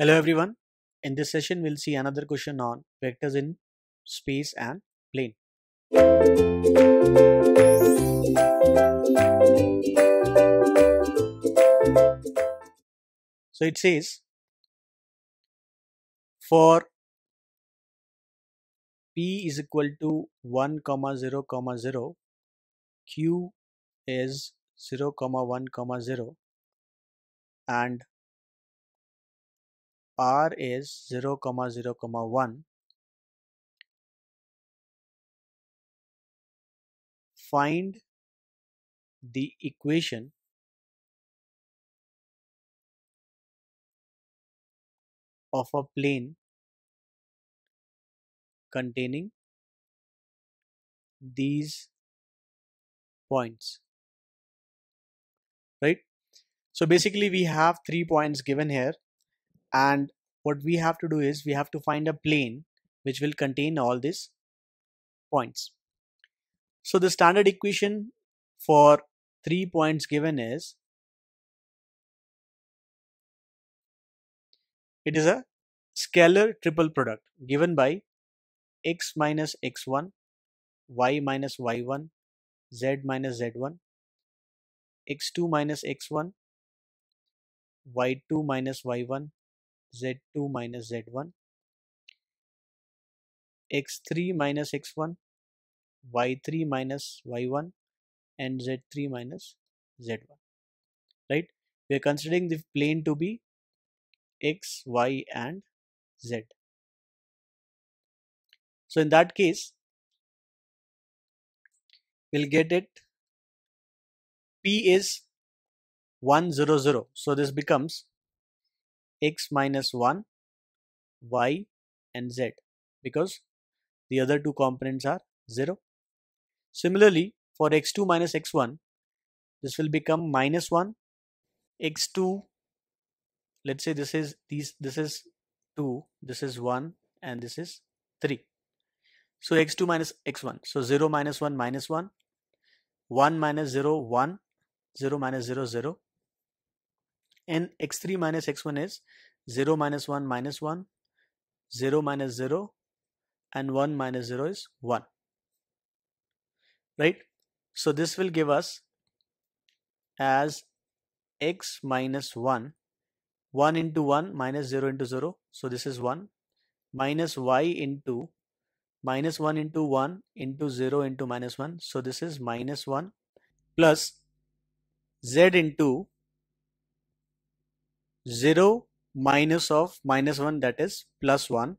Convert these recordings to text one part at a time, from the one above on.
Hello everyone. In this session, we'll see another question on vectors in space and plane. So it says for p is equal to 1 comma 0 comma 0 q is 0 comma 1 comma 0 and r is 0 comma 0 comma 1 find the equation of a plane containing these points right so basically we have three points given here and what we have to do is we have to find a plane which will contain all these points. So the standard equation for three points given is it is a scalar triple product given by x minus x1 y minus y1 z minus z1 x2 minus x1 y2 minus y1 z2 minus z1 x3 minus x1 y3 minus y1 and z3 minus z1 right we are considering the plane to be x y and z so in that case we'll get it p is 100 so this becomes x minus 1 y and z because the other two components are 0 similarly for x2 minus x1 this will become minus 1 x2 let's say this is these this is 2 this is 1 and this is 3 so x2 minus x1 so 0 minus 1 minus 1 1 minus 0 1 0 minus 0 0 N x3 minus x1 is 0 minus 1 minus 1, 0 minus 0 and 1 minus 0 is 1. Right? So this will give us as x minus 1 1 into 1 minus 0 into 0 so this is 1 minus y into minus 1 into 1 into 0 into minus 1 so this is minus 1 plus z into 0 minus of minus 1 that is plus 1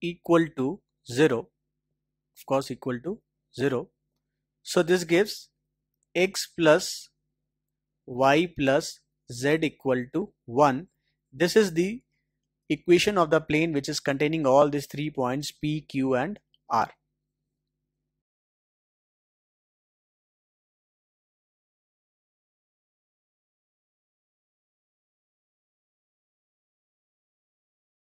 equal to 0 of course equal to 0 so this gives x plus y plus z equal to 1 this is the equation of the plane which is containing all these three points p q and r